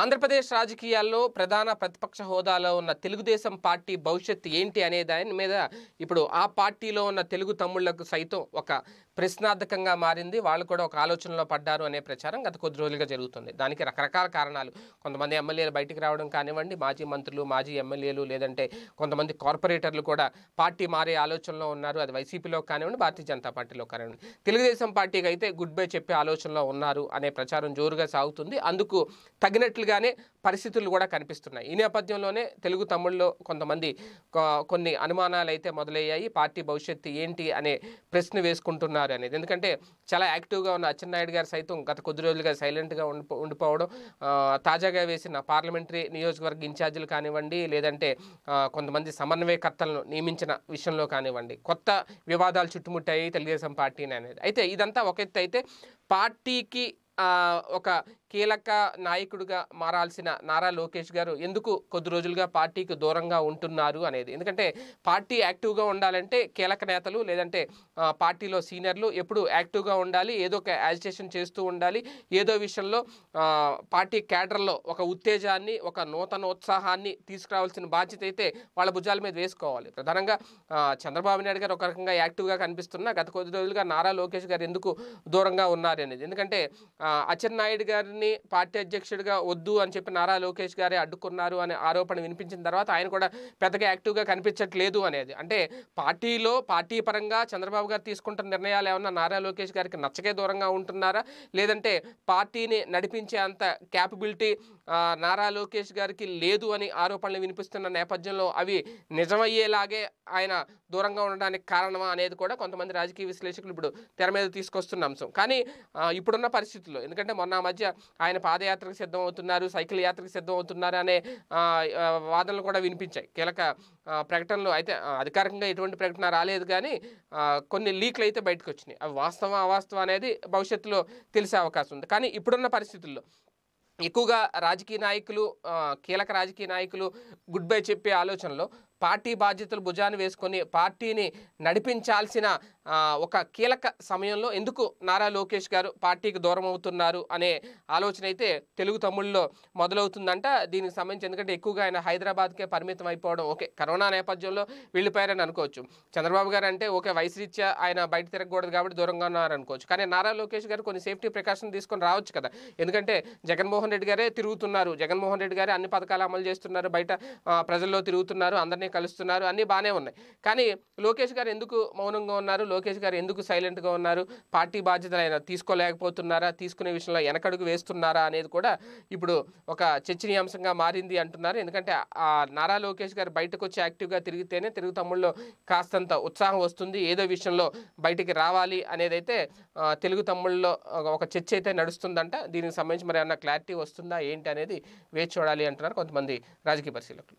ఆంధ్రప్రదేశ్ రాజకీయాల్లో ప్రధాన ప్రతిపక్ష హోదాలో ఉన్న తెలుగుదేశం పార్టీ భవిష్యత్తు ఏంటి అనే దాని మీద ఇప్పుడు ఆ పార్టీలో ఉన్న తెలుగు తమ్ముళ్లకు సైతం ఒక ప్రశ్నార్థకంగా మారింది వాళ్ళు కూడా ఒక ఆలోచనలో పడ్డారు అనే ప్రచారం గత కొద్ది రోజులుగా జరుగుతుంది దానికి రకరకాల కారణాలు కొంతమంది ఎమ్మెల్యేలు బయటికి రావడం కానివ్వండి మాజీ మంత్రులు మాజీ ఎమ్మెల్యేలు లేదంటే కొంతమంది కార్పొరేటర్లు కూడా పార్టీ మారే ఆలోచనలో ఉన్నారు అది వైసీపీలో కానివ్వండి భారతీయ జనతా పార్టీలో కానివ్వండి తెలుగుదేశం పార్టీకి అయితే గుడ్ బై చెప్పే ఆలోచనలో ఉన్నారు అనే ప్రచారం జోరుగా సాగుతుంది అందుకు తగినట్లు మాదిరిగానే పరిస్థితులు కూడా కనిపిస్తున్నాయి ఈ నేపథ్యంలోనే తెలుగు తమ్ముళ్ళలో కొంతమంది కొన్ని అనుమానాలు అయితే మొదలయ్యాయి పార్టీ భవిష్యత్తు ఏంటి అనే ప్రశ్న వేసుకుంటున్నారు అనేది ఎందుకంటే చాలా యాక్టివ్గా ఉన్న అచ్చెన్నాయుడు గారు సైతం గత కొద్ది రోజులుగా సైలెంట్గా ఉండిపోవడం తాజాగా వేసిన పార్లమెంటరీ నియోజకవర్గ ఇన్ఛార్జీలు కానివ్వండి లేదంటే కొంతమంది సమన్వయకర్తలను నియమించిన విషయంలో కానివ్వండి కొత్త వివాదాలు చుట్టుముట్టాయి తెలుగుదేశం పార్టీని అనేది అయితే ఇదంతా ఒక ఎత్తు అయితే పార్టీకి ఒక కీలక నాయకుడిగా మారాల్సిన నారా లోకేష్ గారు ఎందుకు కొద్ది రోజులుగా పార్టీకి దూరంగా ఉంటున్నారు అనేది ఎందుకంటే పార్టీ యాక్టివ్గా ఉండాలంటే కీలక నేతలు లేదంటే పార్టీలో సీనియర్లు ఎప్పుడు యాక్టివ్గా ఉండాలి ఏదో ఒక యాజిటేషన్ చేస్తూ ఉండాలి ఏదో విషయంలో పార్టీ క్యాడర్లో ఒక ఉత్తేజాన్ని ఒక నూతనోత్సాహాన్ని తీసుకురావాల్సిన బాధ్యత అయితే వాళ్ళ భుజాల మీద వేసుకోవాలి ప్రధానంగా చంద్రబాబు నాయుడు గారు ఒక రకంగా యాక్టివ్గా కనిపిస్తున్నా గత కొద్ది రోజులుగా నారా లోకేష్ గారు ఎందుకు దూరంగా ఉన్నారు అనేది ఎందుకంటే అచ్చెన్నాయుడు గారిని గారిని పార్టీ అధ్యక్షుడిగా వద్దు అని చెప్పి నారా లోకేష్ గారే అడ్డుకున్నారు అనే ఆరోపణ వినిపించిన తర్వాత ఆయన కూడా పెద్దగా యాక్టివ్గా కనిపించట్లేదు అనేది అంటే పార్టీలో పార్టీ పరంగా చంద్రబాబు గారు తీసుకుంటున్న నిర్ణయాలు ఏమన్నా నారా లోకేష్ గారికి నచ్చకే దూరంగా ఉంటున్నారా లేదంటే పార్టీని నడిపించే అంత క్యాపబిలిటీ నారా లోకేష్ గారికి లేదు అని ఆరోపణలు వినిపిస్తున్న నేపథ్యంలో అవి నిజమయ్యేలాగే ఆయన దూరంగా ఉండడానికి కారణమా అనేది కూడా కొంతమంది రాజకీయ విశ్లేషకులు ఇప్పుడు తెర మీద తీసుకొస్తున్న అంశం కానీ ఇప్పుడున్న పరిస్థితుల్లో ఎందుకంటే మొన్న మధ్య ఆయన పాదయాత్రకు సిద్ధం అవుతున్నారు సైకిల్ యాత్రకు సిద్ధం అవుతున్నారు అనే వాదనలు కూడా వినిపించాయి కీలక ప్రకటనలు అయితే అధికారికంగా ఎటువంటి ప్రకటన రాలేదు కానీ కొన్ని లీక్లు అయితే బయటకు వచ్చినాయి అవి వాస్తవం అవాస్తవం అనేది భవిష్యత్తులో తెలిసే అవకాశం ఉంది కానీ ఇప్పుడున్న పరిస్థితుల్లో ఎక్కువగా రాజకీయ నాయకులు కీలక రాజకీయ నాయకులు గుడ్ బై చెప్పే ఆలోచనలో పార్టీ బాధ్యతలు భుజాన్ని వేసుకొని పార్టీని నడిపించాల్సిన ఒక కీలక సమయంలో ఎందుకు నారా లోకేష్ గారు పార్టీకి దూరం అవుతున్నారు అనే ఆలోచన అయితే తెలుగు తమ్ముళ్ళలో మొదలవుతుందంట దీనికి సంబంధించి ఎందుకంటే ఎక్కువగా ఆయన హైదరాబాద్కే పరిమితం అయిపోవడం ఓకే కరోనా నేపథ్యంలో వెళ్ళిపోయారని అనుకోవచ్చు చంద్రబాబు గారు అంటే ఓకే వయసు రీత్యా ఆయన బయట తిరగకూడదు కాబట్టి దూరంగా ఉన్నారు అనుకోవచ్చు కానీ నారా లోకేష్ గారు కొన్ని సేఫ్టీ ప్రికాషన్ తీసుకొని రావచ్చు కదా ఎందుకంటే జగన్మోహన్ రెడ్డి గారే తిరుగుతున్నారు జగన్మోహన్ రెడ్డి గారే అన్ని పథకాలు అమలు చేస్తున్నారు బయట ప్రజల్లో తిరుగుతున్నారు అందరినీ బాగానే కలుస్తున్నారు అన్నీ బాగానే ఉన్నాయి కానీ లోకేష్ గారు ఎందుకు మౌనంగా ఉన్నారు లోకేష్ గారు ఎందుకు సైలెంట్గా ఉన్నారు పార్టీ బాధ్యతలు ఆయన తీసుకోలేకపోతున్నారా తీసుకునే విషయంలో వెనకడుగు వేస్తున్నారా అనేది కూడా ఇప్పుడు ఒక చర్చనీయాంశంగా మారింది అంటున్నారు ఎందుకంటే ఆ నారా లోకేష్ గారు బయటకు వచ్చి యాక్టివ్గా తిరిగితేనే తెలుగు తమ్ముళ్ళు కాస్తంత ఉత్సాహం వస్తుంది ఏదో విషయంలో బయటికి రావాలి అనేదైతే తెలుగు తమ్ముళ్ళలో ఒక చర్చ అయితే నడుస్తుందంట దీనికి సంబంధించి మరి ఏమన్నా క్లారిటీ వస్తుందా ఏంటి అనేది వేచి చూడాలి అంటున్నారు కొంతమంది రాజకీయ పరిశీలకులు